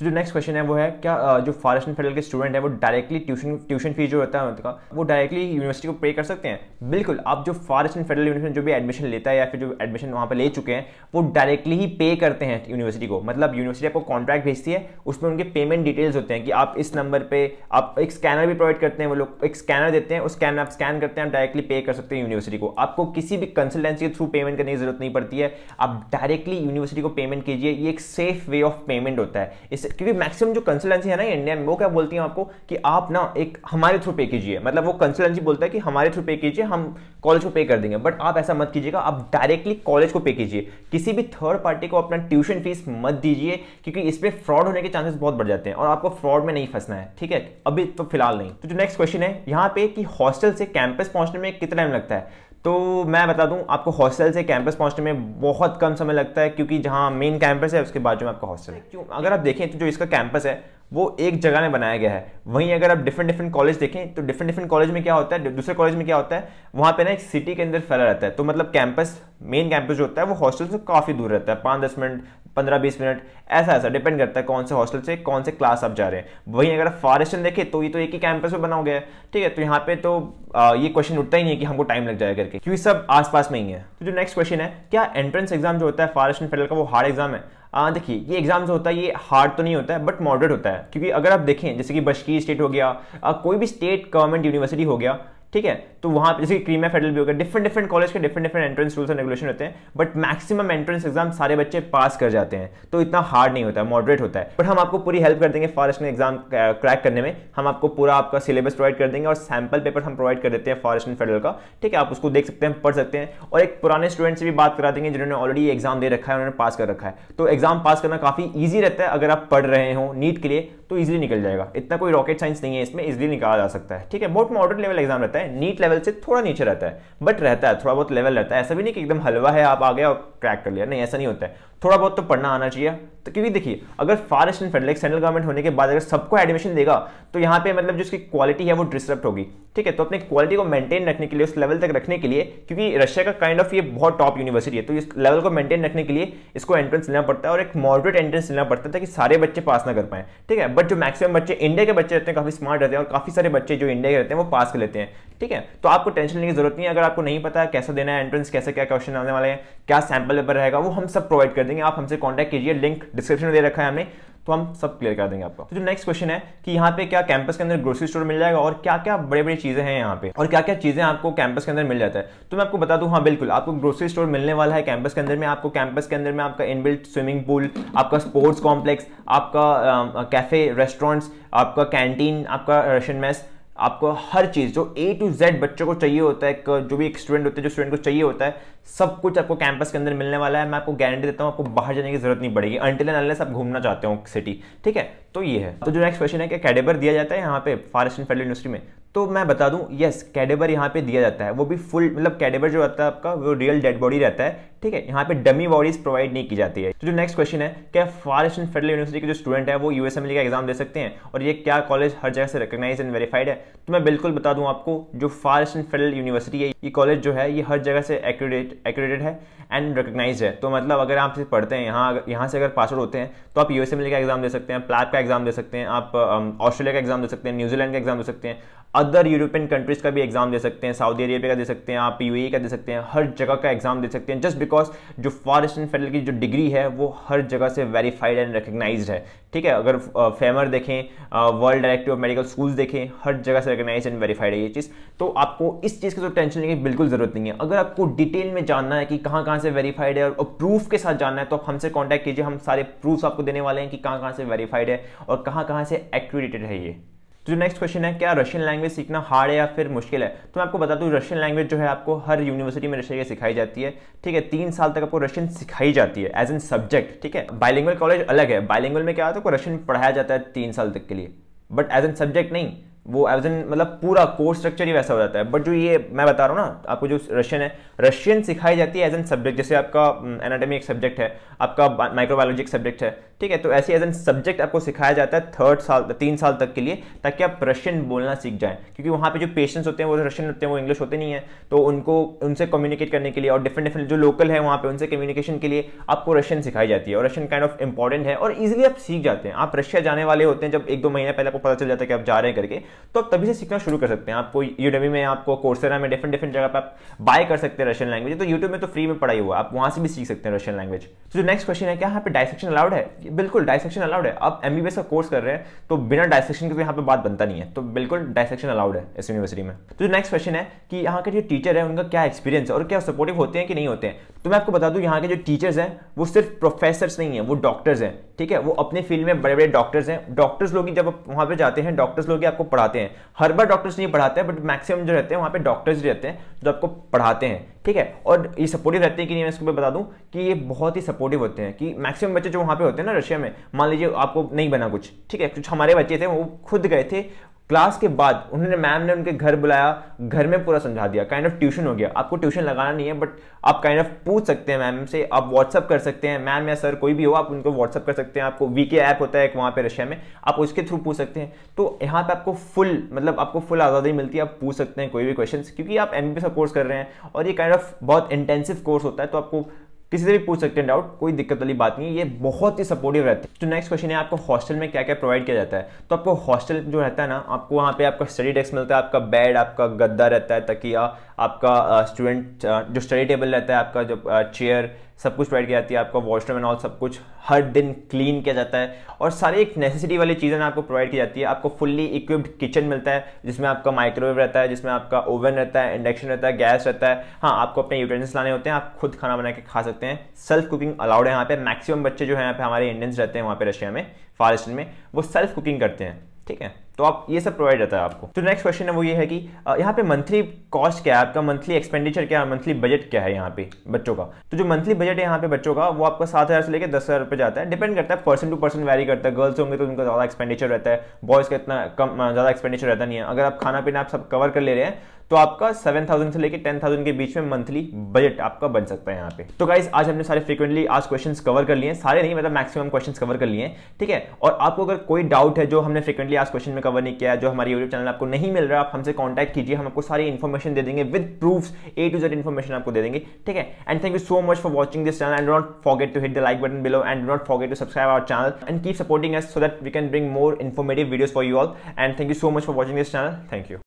तो जो next question है वो है क्या जो फॉरेस्ट एंड फेडरल के स्टूडेंट है वो डायरेक्टली ट्यूशन ट्यूशन फीस जो होता है उनका वो डायरेक्टली यूनिवर्सिटी को पे कर सकते हैं बिल्कुल आप जो फॉरेस्ट एंड फेडरल यूनिवर्सिटी जो भी एडमिशन लेता है या फिर जो एडमिशन वहाँ पर ले चुके हैं वो डायरेक्टली ही पे करते हैं यूनिवर्सिटी को मतलब यूनिवर्सिटी आपको कॉन्ट्रैक्ट भेजती है उसमें उनके पेमेंट डिटेल्स होते हैं कि आप इस नंबर पर आप एक स्कैनर भी प्रोवाइड करते हैं वो लोग एक स्कैनर देते हैं उस स्कैनर आप स्कैन करते हैं आप डायरेक्टली पे कर सकते हैं यूनिवर्सिटी को आपको किसी भी कंसल्टेंसी के थ्रू पेमेंट करने की जरूरत नहीं पड़ती है आप डायरेक्टली यूनिवर्सिटी को पेमेंट कीजिए ये एक सेफ वे ऑफ पेमेंट होता है इस से क्योंकि मैक्सिमम जो कंसल्टेंसी है ना इंडिया में वो क्या बोलती है आपको कि आप ना एक हमारे थ्रू पे कीजिए मतलब वो कंसल्टेंसी बोलता है कि हमारे थ्रू पे कीजिए हम कॉलेज को पे कर देंगे बट आप ऐसा मत कीजिएगा आप डायरेक्टली कॉलेज को पे कीजिए किसी भी थर्ड पार्टी को अपना ट्यूशन फीस मत दीजिए क्योंकि इस पर फ्रॉड होने के चांसेस बहुत बढ़ जाते हैं और आपको फ्रॉड में नहीं फंसना है ठीक है अभी तो फिलहाल नहीं तो जो नेक्स्ट क्वेश्चन है यहाँ पे कि हॉस्टल से कैंपस पहुंचने में कितना टाइम लगता है तो मैं बता दूं आपको हॉस्टल से कैंपस पहुंचने में बहुत कम समय लगता है क्योंकि जहां मेन कैंपस है उसके जो में आपका हॉस्टल है क्यों अगर आप देखें तो जो इसका कैंपस है वो एक जगह में बनाया गया है वहीं अगर आप डिफरेंट डिफरेंट कॉलेज देखें तो डिफरेंट डिफरेंट कॉलेज में क्या होता है दूसरे कॉलेज में क्या होता है वहाँ पे ना एक सिटी के अंदर फैला रहता है तो मतलब कैंपस मेन कैंपस जो होता है वो हॉस्टल से काफ़ी दूर रहता है पाँच दस मिनट पंद्रह बीस मिनट ऐसा ऐसा डिपेंड करता है कौन से हॉस्टल से कौन से क्लास आप जा रहे हैं वहीं अगर आप में देखें तो ये तो एक ही कैंपस में बना हो गया है ठीक है तो यहाँ पे तो आ, ये क्वेश्चन उठता ही नहीं है कि हमको टाइम लग जाएगा करके क्योंकि सब आसपास में ही है तो जो नेक्स्ट क्वेश्चन है क्या एंट्रेंस एग्जाम जो होता है एंड फेडरल का वो हार्ड एग्जाम है हाँ, देखिए ये एग्जाम जो होता है ये हार्ड तो नहीं होता है बट मॉडरेट होता है क्योंकि अगर आप देखें जैसे कि बशकी स्टेट हो गया आ, कोई भी स्टेट गवर्नमेंट यूनिवर्सिटी हो गया ठीक है तो वहां पर जैसे क्रीम फेडरल भी हो गया डिफरेंट डिफरेंट कॉलेज के different different entrance rules and regulation होते हैं बट मैक्सिमम एंट्रेंस एग्जाम सारे बच्चे पास कर जाते हैं तो इतना हार्ड नहीं होता है मॉडरेट होता है बट हम आपको पूरी हेल्प कर देंगे फॉरेस्ट में एग्जाम क्रैक करने में हम आपको पूरा आपका सिलेबस प्रोवाइड कर देंगे और सैम्पल पेपर हम प्रोवाइड कर देते हैं फॉरेस्ट एंड फेडरल का ठीक है आप उसको देख सकते हैं पढ़ सकते हैं और एक पुराने स्टूडेंट से भी बात करा देंगे जिन्होंने ऑलरेडी एग्जाम दे रखा है उन्होंने पास कर रखा है तो एग्जाम पास करना काफ़ी ईजी रहता है अगर आप पढ़ रहे हो नीट के लिए तो ईजिली निकल जाएगा इतना कोई रॉकेट साइंस नहीं है इसमें ईजिली निकाला जा सकता है ठीक है बहुत मॉडर्न लेवल एग्जाम रहता है रहता है नीट लेवल से थोड़ा नीचे रहता है बट रहता है थोड़ा बहुत लेवल रहता है ऐसा भी नहीं कि एकदम हलवा है आप आ गया और क्रैक कर लिया नहीं ऐसा नहीं होता है थोड़ा बहुत तो पढ़ना आना चाहिए तो क्योंकि देखिए अगर forest and federal central government होने के बाद अगर सबको एडमिशन देगा तो यहाँ पे मतलब जो उसकी क्वालिटी है वो डिस्टर्ब होगी ठीक है तो अपनी क्वालिटी को मेंटेन रखने के लिए उस लेवल तक रखने के लिए क्योंकि रशिया का काइंड ऑफ ये बहुत टॉप यूनिवर्सिटी है तो इस लेवल को मेंटेन रखने के लिए इसको एंट्रेंस लेना पड़ता है और एक मॉडरेट एंट्रेंस लेना पड़ता है ताकि सारे बच्चे पास ना कर पाए ठीक है बट जो मैक्सिमम बच्चे इंडिया के बच्चे रहते हैं काफी स्मार्ट रहते हैं और काफी सारे बच्चे जो इंडिया के रहते हैं वो पास कर लेते हैं ठीक है तो आपको टेंशन लेने की जरूरत नहीं है अगर आपको नहीं पता कैसा देना है एंट्रेंस कैसे क्या क्वेश्चन आने वाले हैं क्या सैम्पल पेपर रहेगा वो हम सब प्रोवाइड कर देंगे आप हमसे कॉन्टैक्ट कीजिए लिंक डिस्क्रिप्शन में दे रखा है हमने तो हम सब क्लियर कर देंगे आपको तो जो नेक्स्ट क्वेश्चन है कि यहाँ पे क्या कैंपस के अंदर ग्रोसरी स्टोर मिल जाएगा और क्या क्या बड़े बड़ी चीजें हैं यहाँ पे और क्या क्या चीजें आपको कैंपस के अंदर मिल जाता है तो मैं आपको बता दूँ हाँ बिल्कुल आपको ग्रोसरी स्टोर मिलने वाला है कैंपस के अंदर में आपको कैंपस के अंदर में आपका इनबिल्ट स्विमिंग पूल आपका स्पोर्ट्स कॉम्प्लेक्स आपका कैफे रेस्टोरेंट्स आपका कैंटीन आपका रशियन मेस आपको हर चीज़ जो ए टू जेड बच्चों को चाहिए होता है एक जो भी एक स्टूडेंट होते हैं जो स्टूडेंट को चाहिए होता है सब कुछ आपको कैंपस के अंदर मिलने वाला है मैं आपको गारंटी देता हूँ आपको बाहर जाने की जरूरत नहीं पड़ेगी अंटिल एंड अनलेस आप घूमना चाहते हो सिटी ठीक है तो ये है तो जो नेक्स्ट क्वेश्चन है कि कैडेबर दिया जाता है यहाँ पे फॉरेस्ट एंड फेडरल यूनिवर्सिटी में तो मैं बता दूं यस कैडेबर यहाँ पे दिया जाता है वो भी फुल मतलब कैडेबर जो रहता है आपका वो रियल डेड बॉडी रहता है ठीक है यहाँ पे डमी बॉडीज प्रोवाइड नहीं की जाती है तो जो नेक्स्ट क्वेश्चन है क्या फॉरेस्ट एंड फेडरल यूनिवर्सिटी के जो स्टूडेंट है वो यूएसएमएल का एग्जाम दे सकते हैं और ये क्या कॉलेज हर जगह से रिकग्नाइज एंड वेरीफाइड है तो मैं बिल्कुल बता दूं आपको जो फॉरेस्ट एंड फेडरल यूनिवर्सिटी है ये कॉलेज जो है ये हर जगह से एक्यूरेटेड है एंड रिकग्नाइज है तो मतलब अगर आप पढ़ते हैं यहाँ यहाँ से अगर पास आउट होते हैं तो आप यूएसएमएल का एग्जाम दे सकते हैं प्लैब का एग्जाम दे सकते हैं आप ऑस्ट्रेलिया का एग्जाम दे सकते हैं न्यूजीलैंड का एग्जाम दे सकते हैं अदर यूरोपियन कंट्रीज का भी एग्जाम दे सकते हैं सऊदी अरेबिया का दे सकते हैं आप यूएई e का दे सकते हैं हर जगह का एग्जाम दे सकते हैं जस्ट बिकॉज जो फॉरेस्ट एंड फेडरल की जो डिग्री है वो हर जगह से वेरीफाइड एंड रिकग्नाइज है ठीक है अगर फेमर देखें world directive of medical schools देखें हर जगह से रिकग्नाइज एंड वेरीफाइड है ये चीज़ तो आपको इस चीज़ की तो टेंशन लेने की बिल्कुल ज़रूरत नहीं है अगर आपको डिटेल में जानना है कि कहाँ कहाँ से वेरीफाइड है और प्रूफ के साथ जानना है तो आप हमसे कॉन्टैक्ट कीजिए हम सारे प्रूफ आपको देने वाले हैं कि कहाँ कहाँ से वेरीफाइड है और कहाँ कहाँ से एक्यूरेटेड है ये तो जो नेक्स्ट क्वेश्चन है क्या रशियन लैंग्वेज सीखना हार्ड है या फिर मुश्किल है तो मैं आपको बता दूँ रशियन लैंग्वेज जो है आपको हर यूनिवर्सिटी में रशिया सिखाई जाती है ठीक है तीन साल तक आपको रशियन सिखाई जाती है एज एन सब्जेक्ट ठीक है बाइलिंगल कॉलेज अलग है बाइलिंगल में क्या होता है रशियन पढ़ाया जाता है तीन साल तक के लिए बट एज एन सब्जेक्ट नहीं वो एज एन मतलब पूरा कोर्स स्ट्रक्चर ही वैसा हो जाता है बट जो ये मैं बता रहा हूँ ना आपको जो रशियन है रशियन सिखाई जाती है एज एन सब्जेक्ट जैसे आपका एनाटॉमी mm, एक सब्जेक्ट है आपका माइक्रोबायोलॉजी एक सब्जेक्ट है ठीक है तो ऐसे एज एन सब्जेक्ट आपको सिखाया जाता है थर्ड साल तीन साल तक के लिए ताकि आप रशियन बोलना सीख जाएँ क्योंकि वहाँ पर जो पेशेंट्स होते हैं वो रशियन होते हैं वो इंग्लिश होते नहीं है तो उनको उनसे कम्युनिकेट करने के लिए और डिफरेंट डिफरेंट जो लोकल है वहाँ पर उनसे कम्युनिकेशन के लिए आपको रशियन सिखाई जाती है और रशियन काइंड ऑफ इंपॉर्टेंट है और ईजिली आप सीख जाते हैं आप रशिया जाने वाले होते हैं जब एक दो महीने पहले आपको पता चल जाता है कि आप जा रहे हैं करके तो आप तभी से सीखना शुरू कर सकते हैं आपको यूडेमी में आपको कोर्सेरा में डिफरेंट डिफरेंट जगह पर आप बाय कर सकते हैं रशियन लैंग्वेज तो यूट्यूब में तो फ्री में पढ़ाई हुआ आप वहाँ से भी सीख सकते हैं रशियन लैंग्वेज तो जो नेक्स्ट क्वेश्चन है क्या यहाँ पे डायसेक्शन अलाउड है बिल्कुल डायसेक्शन अलाउड है आप एम का कोर्स कर रहे हैं तो बिना डायसेक्शन के तो यहाँ पर बात बनता नहीं है तो बिल्कुल डायसेक्शन अलाउड है इस यूनिवर्सिटी में तो जो नेक्स्ट क्वेश्चन है कि यहाँ के जो टीचर है उनका क्या एक्सपीरियंस है और क्या सपोर्टिव होते हैं कि नहीं होते हैं तो मैं आपको बता दूँ यहाँ के जो टीचर्स हैं वो सिर्फ प्रोफेसर्स नहीं है वो डॉक्टर्स हैं ठीक है वो अपने फील्ड में बड़े बड़े डॉक्टर्स हैं डॉक्टर्स लोग जब वहाँ पर जाते हैं डॉक्टर्स लोग आपको पढ़ाते हैं हर बार डॉक्टर्स नहीं पढ़ाते बट मैक्सिमम जो रहते हैं वहाँ पे डॉक्टर्स रहते हैं जो आपको पढ़ाते हैं ठीक है और ये सपोर्टिव रहते हैं कि नहीं मैं इसको भी बता दूँ कि ये बहुत ही सपोर्टिव होते हैं कि मैक्सिमम बच्चे जो वहाँ पे होते हैं ना रशिया में मान लीजिए आपको नहीं बना कुछ ठीक है कुछ हमारे बच्चे थे वो खुद गए थे क्लास के बाद उन्होंने मैम ने उनके घर बुलाया घर में पूरा समझा दिया काइंड ऑफ ट्यूशन हो गया आपको ट्यूशन लगाना नहीं है बट आप काइंड ऑफ पूछ सकते हैं मैम से आप व्हाट्सअप कर सकते हैं मैम या सर कोई भी हो आप उनको व्हाट्सअप कर सकते हैं आपको वीके ऐप होता है एक वहाँ पे रशिया में आप उसके थ्रू पूछ सकते हैं तो यहाँ पर आपको फुल मतलब आपको फुल आज़ादी मिलती है आप पूछ सकते हैं कोई भी क्वेश्चन क्योंकि आप एम का कोर्स कर रहे हैं और ये काइंड ऑफ बहुत इंटेंसिव कोर्स होता है तो आपको किसी से भी पूछ सकते हैं डाउट कोई दिक्कत वाली बात नहीं है ये बहुत ही सपोर्टिव रहते हैं तो नेक्स्ट क्वेश्चन है आपको हॉस्टल में क्या क्या प्रोवाइड किया जाता है तो आपको हॉस्टल जो रहता है ना आपको वहाँ पे आपका स्टडी डेस्क मिलता है आपका बेड आपका गद्दा रहता है तकिया आपका स्टूडेंट जो स्टडी टेबल रहता है आपका जो चेयर सब कुछ प्रोवाइड किया जाती है आपका वॉशरूम एंड ऑल सब कुछ हर दिन क्लीन किया जाता है और सारी एक नेसेसिटी वाली चीज़ें आपको प्रोवाइड की जाती है आपको फुल्ली इक्विप्ड किचन मिलता है जिसमें आपका माइक्रोवेव रहता है जिसमें आपका ओवन रहता है इंडक्शन रहता है गैस रहता है हाँ आपको अपने यूटेंसिल्स लाने होते हैं आप खुद खाना बना के खा सकते हैं सेल्फ कुकिंग अलाउड है यहाँ पे मैक्सिमम बच्चे जो है यहाँ पे हमारे इंडियंस रहते हैं वहाँ पे रशिया में फार में वो सेल्फ कुकिंग करते हैं ठीक है तो आप ये सब प्रोवाइड रहता है आपको तो नेक्स्ट क्वेश्चन है वो ये है कि यहाँ पे मंथली कॉस्ट क्या है आपका मंथली एक्सपेंडिचर क्या है मंथली बजट क्या है यहाँ पे बच्चों का तो जो मंथली बजट है यहाँ पे बच्चों का वो आपका सात हज़ार से लेकर दस हज़ार रुपये जाता है डिपेंड करता है पर्सन टू पर्सन वैरी करता है गर्ल्स होंगे तो उनका ज़्यादा एक्सपेंडिचर रहता है बॉयज़ का इतना कम ज़्यादा एक्सपेंडिचर रहता नहीं है अगर आप खाना पीना आप सब कवर कर ले रहे हैं तो आपका 7000 से लेकर 10000 के बीच में मंथली बजट आपका बन सकता है यहाँ पे तो गाइज आज हमने सारे फ्रीक्वेंटली आज क्वेश्चन कवर कर लिए सारे नहीं मतलब मैक्सिमम क्वेश्चन कवर कर लिए ठीक है और आपको अगर कोई डाउट है जो हमने फ्रीक्वेंटली आज क्वेश्चन में कवर नहीं किया जो हमारे यूट्यूब चैनल आपको नहीं मिल रहा आप हमसे कॉन्टैक्ट कीजिए हम आपको सारी इन्फॉर्मेशन दे देंगे with proof A to Z information आपको दे देंगे ठीक है and thank you so much for watching this channel and not forget to hit the like button below and not forget to subscribe our channel and keep supporting us so that we can bring more informative videos for you all and thank you so much for watching this channel thank you